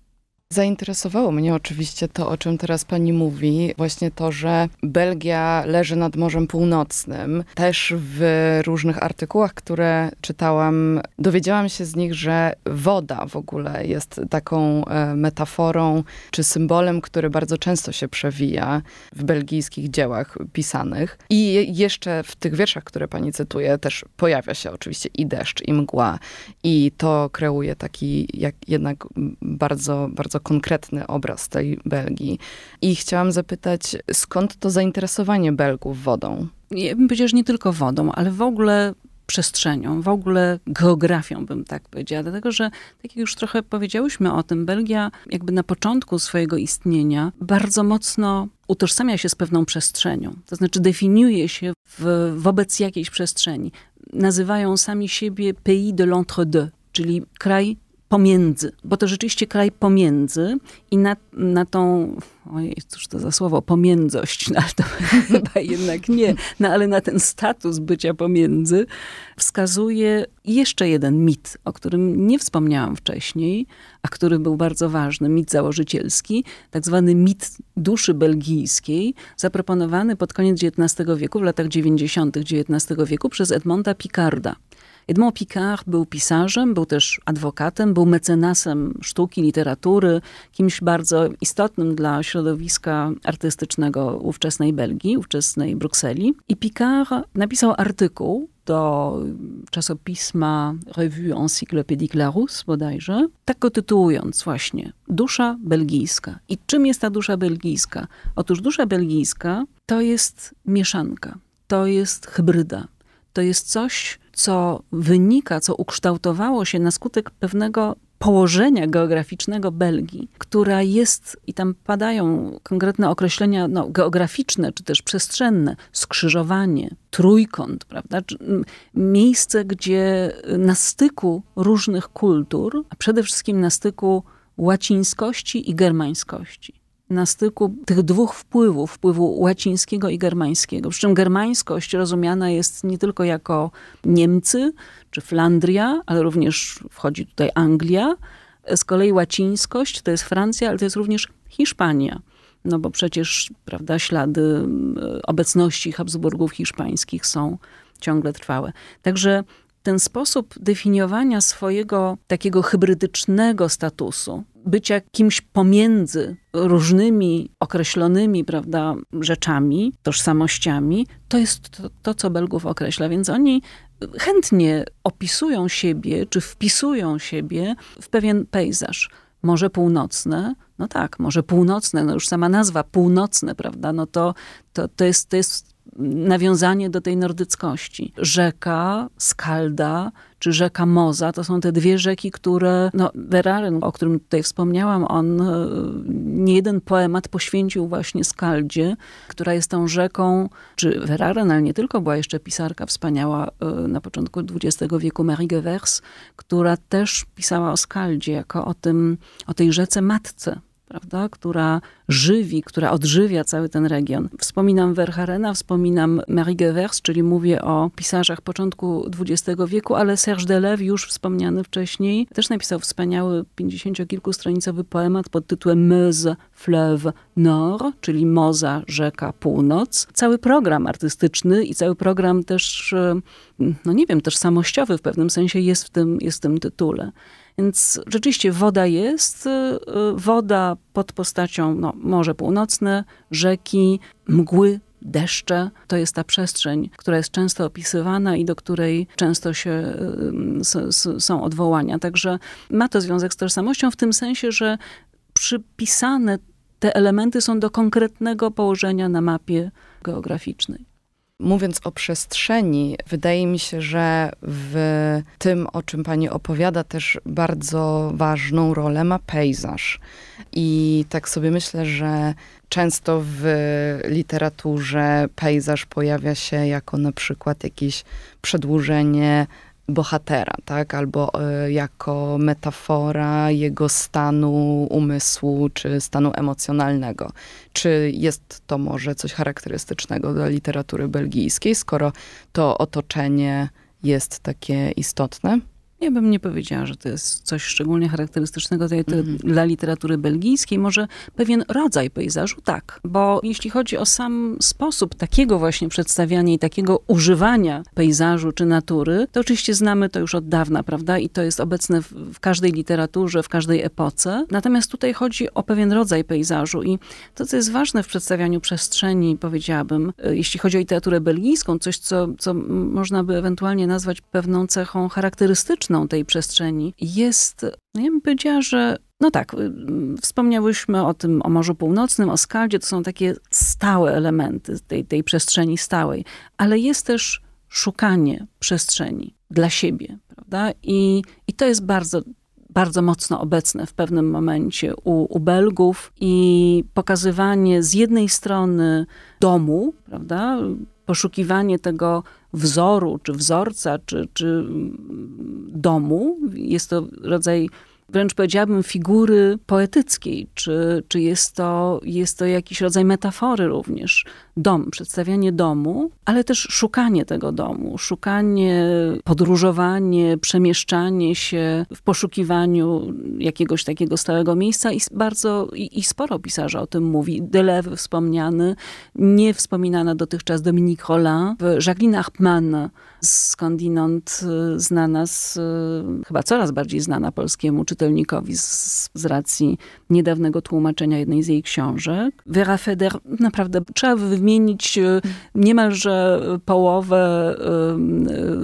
Zainteresowało mnie oczywiście to, o czym teraz pani mówi, właśnie to, że Belgia leży nad Morzem Północnym. Też w różnych artykułach, które czytałam, dowiedziałam się z nich, że woda w ogóle jest taką e, metaforą czy symbolem, który bardzo często się przewija w belgijskich dziełach pisanych. I jeszcze w tych wierszach, które pani cytuje, też pojawia się oczywiście i deszcz, i mgła, i to kreuje taki jak jednak bardzo, bardzo bardzo konkretny obraz tej Belgii. I chciałam zapytać, skąd to zainteresowanie Belgów wodą? Ja bym powiedziała, że nie tylko wodą, ale w ogóle przestrzenią, w ogóle geografią, bym tak powiedziała. Dlatego, że tak jak już trochę powiedziałyśmy o tym, Belgia jakby na początku swojego istnienia bardzo mocno utożsamia się z pewną przestrzenią. To znaczy definiuje się w, wobec jakiejś przestrzeni. Nazywają sami siebie pays de l'entre-deux, czyli kraj pomiędzy, bo to rzeczywiście kraj pomiędzy i na, na tą, ojej, cóż to za słowo, pomiędzość, no, to chyba jednak nie, no ale na ten status bycia pomiędzy wskazuje jeszcze jeden mit, o którym nie wspomniałam wcześniej, a który był bardzo ważny, mit założycielski, tak zwany mit duszy belgijskiej, zaproponowany pod koniec XIX wieku, w latach 90. XIX wieku przez Edmonda Picarda. Edmond Picard był pisarzem, był też adwokatem, był mecenasem sztuki, literatury, kimś bardzo istotnym dla środowiska artystycznego ówczesnej Belgii, ówczesnej Brukseli. I Picard napisał artykuł do czasopisma Revue Encyclopédique Larousse bodajże, tak go tytułując właśnie Dusza belgijska. I czym jest ta dusza belgijska? Otóż dusza belgijska to jest mieszanka, to jest hybryda, to jest coś, co wynika, co ukształtowało się na skutek pewnego położenia geograficznego Belgii, która jest, i tam padają konkretne określenia no, geograficzne czy też przestrzenne, skrzyżowanie, trójkąt, prawda? Miejsce, gdzie y, na styku różnych kultur, a przede wszystkim na styku łacińskości i germańskości na styku tych dwóch wpływów, wpływu łacińskiego i germańskiego. Przy czym germańskość rozumiana jest nie tylko jako Niemcy czy Flandria, ale również wchodzi tutaj Anglia. Z kolei łacińskość to jest Francja, ale to jest również Hiszpania. No bo przecież, prawda, ślady mm, obecności Habsburgów hiszpańskich są ciągle trwałe. Także ten sposób definiowania swojego takiego hybrydycznego statusu, bycia kimś pomiędzy różnymi określonymi prawda, rzeczami, tożsamościami, to jest to, to, co Belgów określa. Więc oni chętnie opisują siebie, czy wpisują siebie w pewien pejzaż. Morze Północne, no tak, Morze Północne, no już sama nazwa północne, prawda, no to, to, to, jest, to jest nawiązanie do tej nordyckości. Rzeka, Skalda czy rzeka Moza to są te dwie rzeki, które, no Veraren, o którym tutaj wspomniałam, on e, nie jeden poemat poświęcił właśnie Skaldzie, która jest tą rzeką, czy Veraren, ale nie tylko, była jeszcze pisarka wspaniała e, na początku XX wieku, Marie Gevers, która też pisała o Skaldzie, jako o tym, o tej rzece matce, prawda, która żywi, która odżywia cały ten region. Wspominam Verharena, wspominam Marie Gevers, czyli mówię o pisarzach początku XX wieku, ale Serge Deleuve, już wspomniany wcześniej, też napisał wspaniały, 50-kilkustronicowy poemat pod tytułem Meuse Fleuve Nord, czyli Moza, Rzeka, Północ. Cały program artystyczny i cały program też, e, no nie wiem, też samościowy w pewnym sensie jest w tym, jest w tym tytule. Więc rzeczywiście woda jest, y, y, woda pod postacią no, Morze Północne, rzeki, mgły, deszcze. To jest ta przestrzeń, która jest często opisywana i do której często się y, są odwołania. Także ma to związek z tożsamością w tym sensie, że przypisane te elementy są do konkretnego położenia na mapie geograficznej. Mówiąc o przestrzeni, wydaje mi się, że w tym, o czym pani opowiada, też bardzo ważną rolę ma pejzaż. I tak sobie myślę, że często w literaturze pejzaż pojawia się jako na przykład jakieś przedłużenie bohatera, tak? Albo e, jako metafora jego stanu umysłu czy stanu emocjonalnego. Czy jest to może coś charakterystycznego dla literatury belgijskiej, skoro to otoczenie jest takie istotne? Ja bym nie powiedziała, że to jest coś szczególnie charakterystycznego dla, mm. dla literatury belgijskiej. Może pewien rodzaj pejzażu, tak. Bo jeśli chodzi o sam sposób takiego właśnie przedstawiania i takiego używania pejzażu czy natury, to oczywiście znamy to już od dawna, prawda? I to jest obecne w, w każdej literaturze, w każdej epoce. Natomiast tutaj chodzi o pewien rodzaj pejzażu i to, co jest ważne w przedstawianiu przestrzeni, powiedziałabym, e, jeśli chodzi o literaturę belgijską, coś, co, co można by ewentualnie nazwać pewną cechą charakterystyczną, fizyczną tej przestrzeni jest, no ja bym powiedziała, że no tak, y, wspomniałyśmy o tym, o Morzu Północnym, o Skaldzie, to są takie stałe elementy tej, tej przestrzeni stałej, ale jest też szukanie przestrzeni dla siebie, prawda? I, i to jest bardzo, bardzo mocno obecne w pewnym momencie u, u Belgów i pokazywanie z jednej strony domu, prawda? Poszukiwanie tego wzoru, czy wzorca, czy, czy mm, domu. Jest to rodzaj wręcz powiedziałabym figury poetyckiej, czy, czy jest, to, jest to jakiś rodzaj metafory również dom, przedstawianie domu, ale też szukanie tego domu, szukanie, podróżowanie, przemieszczanie się w poszukiwaniu jakiegoś takiego stałego miejsca i bardzo, i, i sporo pisarza o tym mówi. Delew wspomniany, nie wspominana dotychczas Dominique Rollin, Jacqueline Hartmann, skądinąd y, znana, z, y, chyba coraz bardziej znana polskiemu czytelnikowi z, z racji niedawnego tłumaczenia jednej z jej książek. Vera Feder, naprawdę trzeba wymienić zmienić e, niemalże połowę e,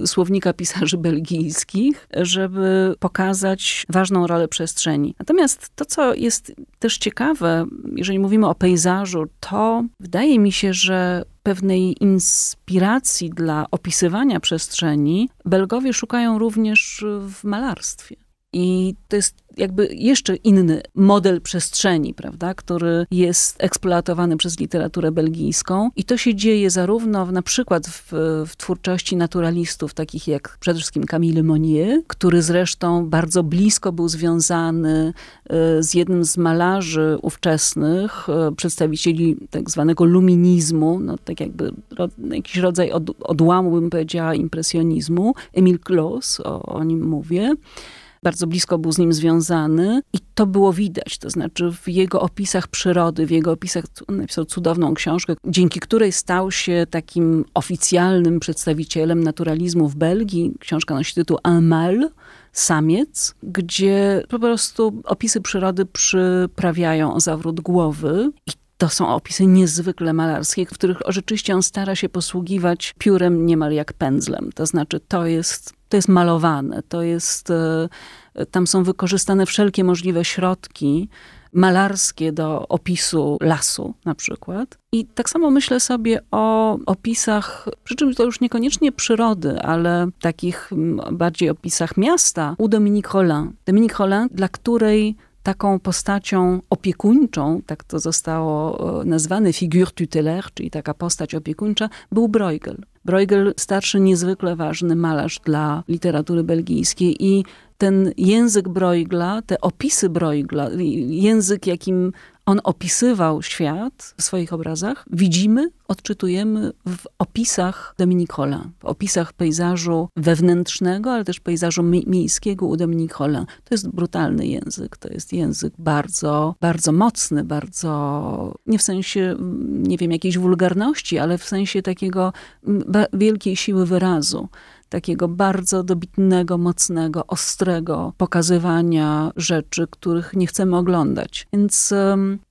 e, słownika pisarzy belgijskich, żeby pokazać ważną rolę przestrzeni. Natomiast to, co jest też ciekawe, jeżeli mówimy o pejzażu, to wydaje mi się, że pewnej inspiracji dla opisywania przestrzeni Belgowie szukają również w malarstwie. I to jest jakby jeszcze inny model przestrzeni, prawda, który jest eksploatowany przez literaturę belgijską. I to się dzieje zarówno w, na przykład w, w twórczości naturalistów, takich jak przede wszystkim Camille Monnier, który zresztą bardzo blisko był związany e, z jednym z malarzy ówczesnych, e, przedstawicieli tak zwanego luminizmu, no tak jakby jakiś rodzaj od, odłamu, bym powiedziała, impresjonizmu, Emil Klaus, o, o nim mówię bardzo blisko był z nim związany i to było widać, to znaczy w jego opisach przyrody, w jego opisach, napisał cudowną książkę, dzięki której stał się takim oficjalnym przedstawicielem naturalizmu w Belgii. Książka nosi tytuł Un mal, samiec, gdzie po prostu opisy przyrody przyprawiają o zawrót głowy to są opisy niezwykle malarskie, w których rzeczywiście on stara się posługiwać piórem niemal jak pędzlem. To znaczy, to jest to jest malowane, to jest, e, tam są wykorzystane wszelkie możliwe środki malarskie do opisu lasu na przykład. I tak samo myślę sobie o opisach, przy czym to już niekoniecznie przyrody, ale takich mm, bardziej opisach miasta u Dominique Holland. Dominique Holland, dla której taką postacią opiekuńczą, tak to zostało e, nazwane, figure tutelaire, czyli taka postać opiekuńcza, był Bruegel. Bruegel starszy niezwykle ważny malarz dla literatury belgijskiej i ten język Bruegla, te opisy Bruegla, język jakim on opisywał świat w swoich obrazach. Widzimy, odczytujemy w opisach Dominikola, w opisach pejzażu wewnętrznego, ale też pejzażu mi miejskiego u Dominikola. To jest brutalny język, to jest język bardzo, bardzo mocny, bardzo, nie w sensie, nie wiem, jakiejś wulgarności, ale w sensie takiego wielkiej siły wyrazu takiego bardzo dobitnego, mocnego, ostrego pokazywania rzeczy, których nie chcemy oglądać. Więc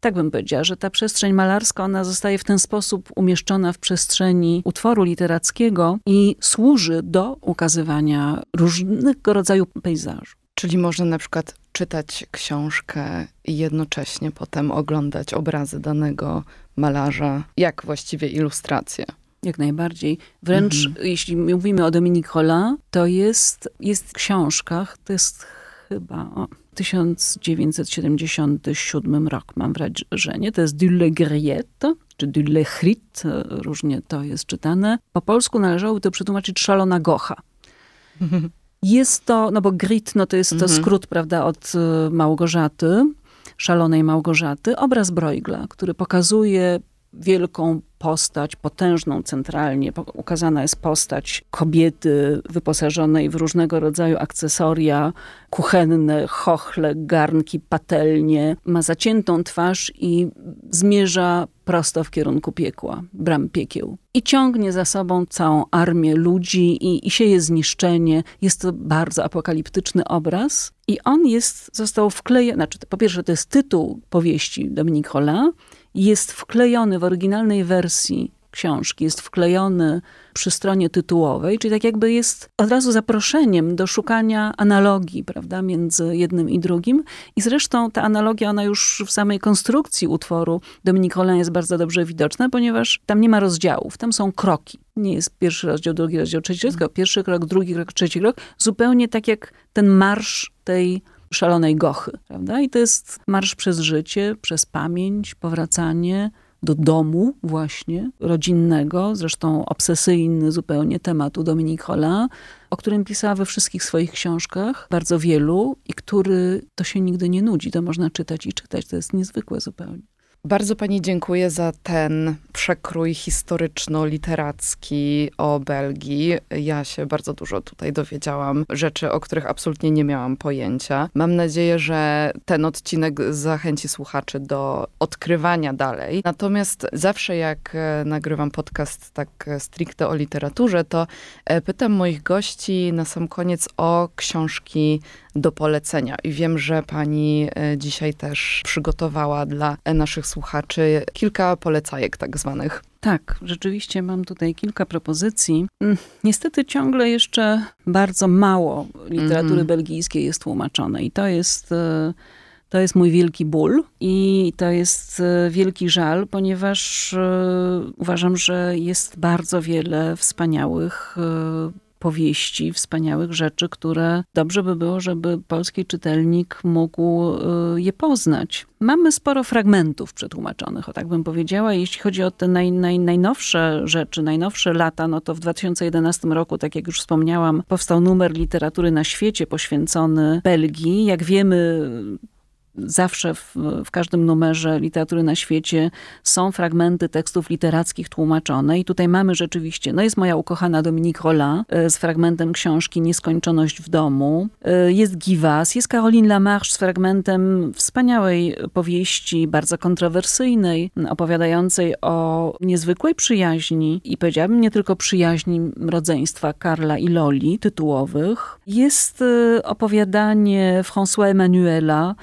tak bym powiedziała, że ta przestrzeń malarska, ona zostaje w ten sposób umieszczona w przestrzeni utworu literackiego i służy do ukazywania różnego rodzaju pejzażu. Czyli można na przykład czytać książkę i jednocześnie potem oglądać obrazy danego malarza, jak właściwie ilustracje. Jak najbardziej. Wręcz mhm. jeśli mówimy o Dominique Hola, to jest, jest w książkach, to jest chyba o, 1977 rok, mam wrażenie. To jest Dulle Griette, czy Dulle Hrit, różnie to jest czytane. Po polsku należałoby to przetłumaczyć szalona gocha. Jest to, no bo grit no to jest mhm. to skrót, prawda, od y, Małgorzaty, szalonej Małgorzaty. Obraz Broigla, który pokazuje wielką postać, potężną centralnie, ukazana jest postać kobiety wyposażonej w różnego rodzaju akcesoria kuchenne, chochle, garnki, patelnie. Ma zaciętą twarz i zmierza prosto w kierunku piekła, bram piekieł. I ciągnie za sobą całą armię ludzi i, i sieje zniszczenie. Jest to bardzo apokaliptyczny obraz. I on jest, został wklejony, znaczy po pierwsze to jest tytuł powieści Dominique jest wklejony w oryginalnej wersji książki, jest wklejony przy stronie tytułowej, czyli tak jakby jest od razu zaproszeniem do szukania analogii, prawda, między jednym i drugim. I zresztą ta analogia, ona już w samej konstrukcji utworu Dominik Holland jest bardzo dobrze widoczna, ponieważ tam nie ma rozdziałów, tam są kroki. Nie jest pierwszy rozdział, drugi rozdział, trzeci rozdział, pierwszy krok, drugi krok, trzeci krok. Zupełnie tak jak ten marsz tej szalonej gochy, prawda? I to jest marsz przez życie, przez pamięć, powracanie do domu właśnie rodzinnego, zresztą obsesyjny zupełnie tematu Dominique Hola, o którym pisała we wszystkich swoich książkach, bardzo wielu i który to się nigdy nie nudzi. To można czytać i czytać, to jest niezwykłe zupełnie. Bardzo Pani dziękuję za ten przekrój historyczno-literacki o Belgii. Ja się bardzo dużo tutaj dowiedziałam, rzeczy, o których absolutnie nie miałam pojęcia. Mam nadzieję, że ten odcinek zachęci słuchaczy do odkrywania dalej. Natomiast zawsze jak e, nagrywam podcast tak e, stricte o literaturze, to e, pytam moich gości na sam koniec o książki do polecenia. I wiem, że Pani dzisiaj też przygotowała dla naszych słuchaczy słuchaczy kilka polecajek tak zwanych. Tak, rzeczywiście mam tutaj kilka propozycji. Mm, niestety ciągle jeszcze bardzo mało literatury mm -hmm. belgijskiej jest tłumaczone i to jest. E, to jest mój wielki ból i to jest e, wielki żal, ponieważ e, uważam, że jest bardzo wiele wspaniałych powieści, wspaniałych rzeczy, które dobrze by było, żeby polski czytelnik mógł y, je poznać. Mamy sporo fragmentów przetłumaczonych, o tak bym powiedziała. Jeśli chodzi o te naj, naj, najnowsze rzeczy, najnowsze lata, no to w 2011 roku, tak jak już wspomniałam, powstał numer literatury na świecie poświęcony Belgii. Jak wiemy, zawsze w, w, każdym numerze literatury na świecie są fragmenty tekstów literackich tłumaczone i tutaj mamy rzeczywiście, no jest moja ukochana Dominique Rolla e, z fragmentem książki Nieskończoność w domu, e, jest Givas jest Caroline Lamarche z fragmentem wspaniałej powieści, bardzo kontrowersyjnej, opowiadającej o niezwykłej przyjaźni i powiedziałabym nie tylko przyjaźni rodzeństwa Karla i Loli tytułowych. Jest e, opowiadanie François Emanuela,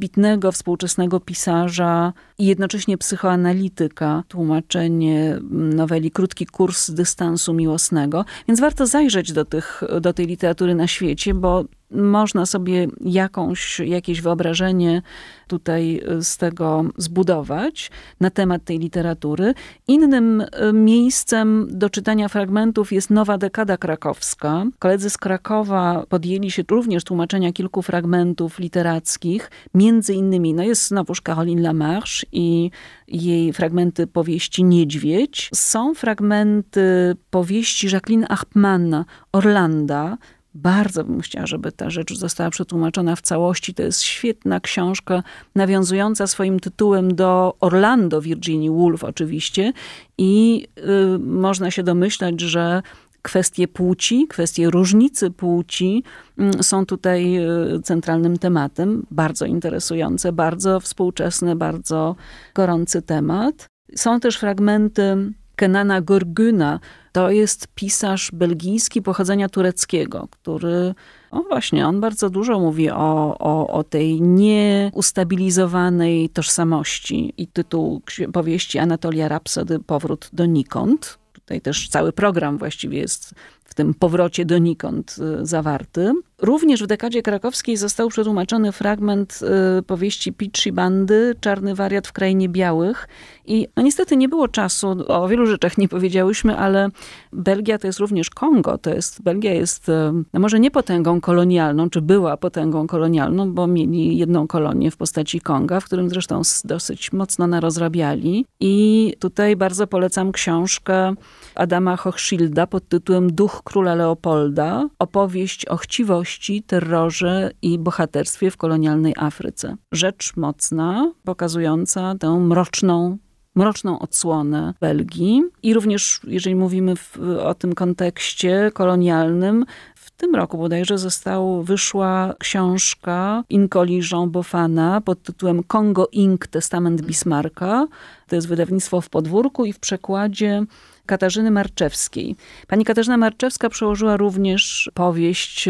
wybitnego współczesnego pisarza i jednocześnie psychoanalityka, tłumaczenie noweli Krótki kurs dystansu miłosnego. Więc warto zajrzeć do, tych, do tej literatury na świecie, bo można sobie jakąś, jakieś wyobrażenie tutaj y, z tego zbudować na temat tej literatury. Innym y, miejscem do czytania fragmentów jest Nowa Dekada Krakowska. Koledzy z Krakowa podjęli się również tłumaczenia kilku fragmentów literackich, między innymi, no jest znowuż Caroline Lamarche i jej fragmenty powieści Niedźwiedź. Są fragmenty powieści Jacqueline Achman, Orlanda, bardzo bym chciała, żeby ta rzecz została przetłumaczona w całości. To jest świetna książka, nawiązująca swoim tytułem do Orlando Virginia Woolf oczywiście i y, można się domyślać, że kwestie płci, kwestie różnicy płci mm, są tutaj y, centralnym tematem. Bardzo interesujące, bardzo współczesny, bardzo gorący temat. Są też fragmenty Kenana Gorguna. To jest pisarz belgijski pochodzenia tureckiego, który, no właśnie, on bardzo dużo mówi o, o, o tej nieustabilizowanej tożsamości i tytuł powieści Anatolia Rapsody Powrót donikąd. Tutaj też cały program właściwie jest w tym powrocie donikąd y, zawarty. Również w dekadzie krakowskiej został przetłumaczony fragment y, powieści Pitchy Bandy, Czarny wariat w krainie białych. I no, niestety nie było czasu, o wielu rzeczach nie powiedziałyśmy, ale Belgia to jest również Kongo. To jest, Belgia jest y, no może nie potęgą kolonialną, czy była potęgą kolonialną, bo mieli jedną kolonię w postaci Konga, w którym zresztą dosyć mocno narozrabiali. I tutaj bardzo polecam książkę Adama Hochschilda pod tytułem Duch króla Leopolda, opowieść o chciwości, terrorze i bohaterstwie w kolonialnej Afryce. Rzecz mocna, pokazująca tę mroczną mroczną odsłonę Belgii. I również, jeżeli mówimy w, o tym kontekście kolonialnym, w tym roku bodajże został, wyszła książka Incoli Jean Bofana pod tytułem Kongo Ink, Testament Bismarcka. To jest wydawnictwo w podwórku i w przekładzie Katarzyny Marczewskiej. Pani Katarzyna Marczewska przełożyła również powieść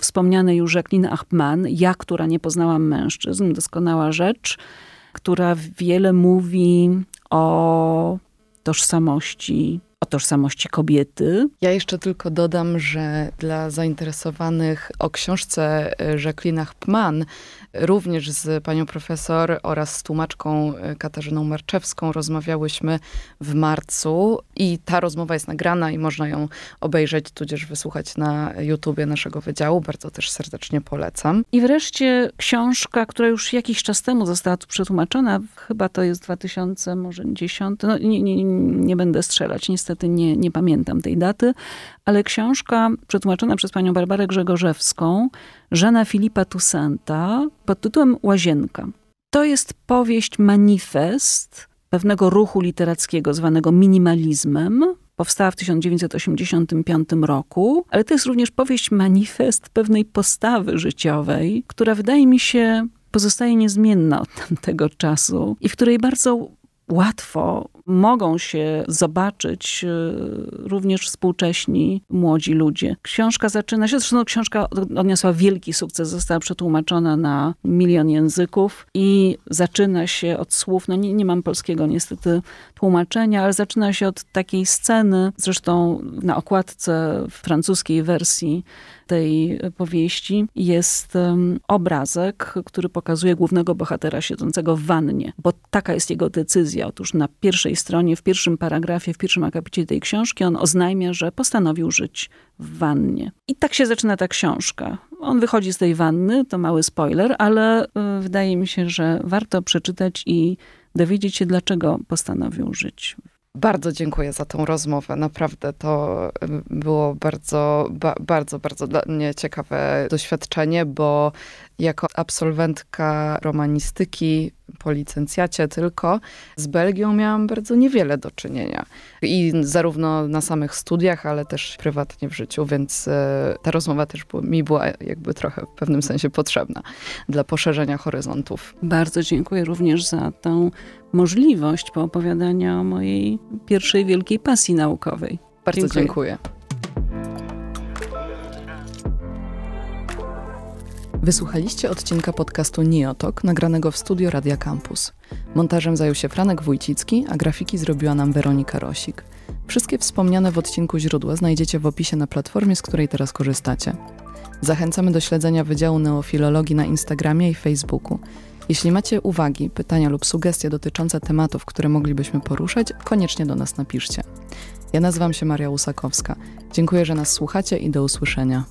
wspomnianej już Jacqueline Achman, Ja, która nie poznałam mężczyzn, doskonała rzecz, która wiele mówi o tożsamości o tożsamości kobiety. Ja jeszcze tylko dodam, że dla zainteresowanych o książce e, Jacqueline Pman również z panią profesor oraz z tłumaczką e, Katarzyną Marczewską rozmawiałyśmy w marcu i ta rozmowa jest nagrana i można ją obejrzeć, tudzież wysłuchać na YouTubie naszego wydziału. Bardzo też serdecznie polecam. I wreszcie książka, która już jakiś czas temu została tu przetłumaczona, chyba to jest 2000, może 10, no nie, nie, nie będę strzelać, niestety nie, nie pamiętam tej daty, ale książka przetłumaczona przez panią Barbarę Grzegorzewską, Żana Filipa Toussaint'a pod tytułem Łazienka. To jest powieść manifest pewnego ruchu literackiego zwanego minimalizmem. Powstała w 1985 roku, ale to jest również powieść manifest pewnej postawy życiowej, która wydaje mi się pozostaje niezmienna od tamtego czasu i w której bardzo łatwo mogą się zobaczyć e, również współcześni młodzi ludzie. Książka zaczyna się, zresztą książka odniosła wielki sukces, została przetłumaczona na milion języków i zaczyna się od słów, no nie, nie mam polskiego niestety tłumaczenia, ale zaczyna się od takiej sceny, zresztą na okładce w francuskiej wersji tej powieści jest obrazek, który pokazuje głównego bohatera siedzącego w wannie, bo taka jest jego decyzja. Otóż na pierwszej tej stronie, w pierwszym paragrafie, w pierwszym akapicie tej książki, on oznajmia, że postanowił żyć w wannie. I tak się zaczyna ta książka. On wychodzi z tej wanny, to mały spoiler, ale y, wydaje mi się, że warto przeczytać i dowiedzieć się, dlaczego postanowił żyć bardzo dziękuję za tą rozmowę. Naprawdę to y, było bardzo, ba, bardzo, bardzo dla mnie ciekawe doświadczenie, bo jako absolwentka romanistyki po licencjacie tylko, z Belgią miałam bardzo niewiele do czynienia. I zarówno na samych studiach, ale też prywatnie w życiu, więc e, ta rozmowa też mi była jakby trochę w pewnym sensie potrzebna dla poszerzenia horyzontów. Bardzo dziękuję również za tą możliwość poopowiadania o mojej pierwszej wielkiej pasji naukowej. Bardzo dziękuję. dziękuję. Wysłuchaliście odcinka podcastu Niotok, nagranego w studio Radia Campus. Montażem zajął się Franek Wójcicki, a grafiki zrobiła nam Weronika Rosik. Wszystkie wspomniane w odcinku źródła znajdziecie w opisie na platformie, z której teraz korzystacie. Zachęcamy do śledzenia Wydziału Neofilologii na Instagramie i Facebooku. Jeśli macie uwagi, pytania lub sugestie dotyczące tematów, które moglibyśmy poruszać, koniecznie do nas napiszcie. Ja nazywam się Maria Łusakowska. Dziękuję, że nas słuchacie i do usłyszenia.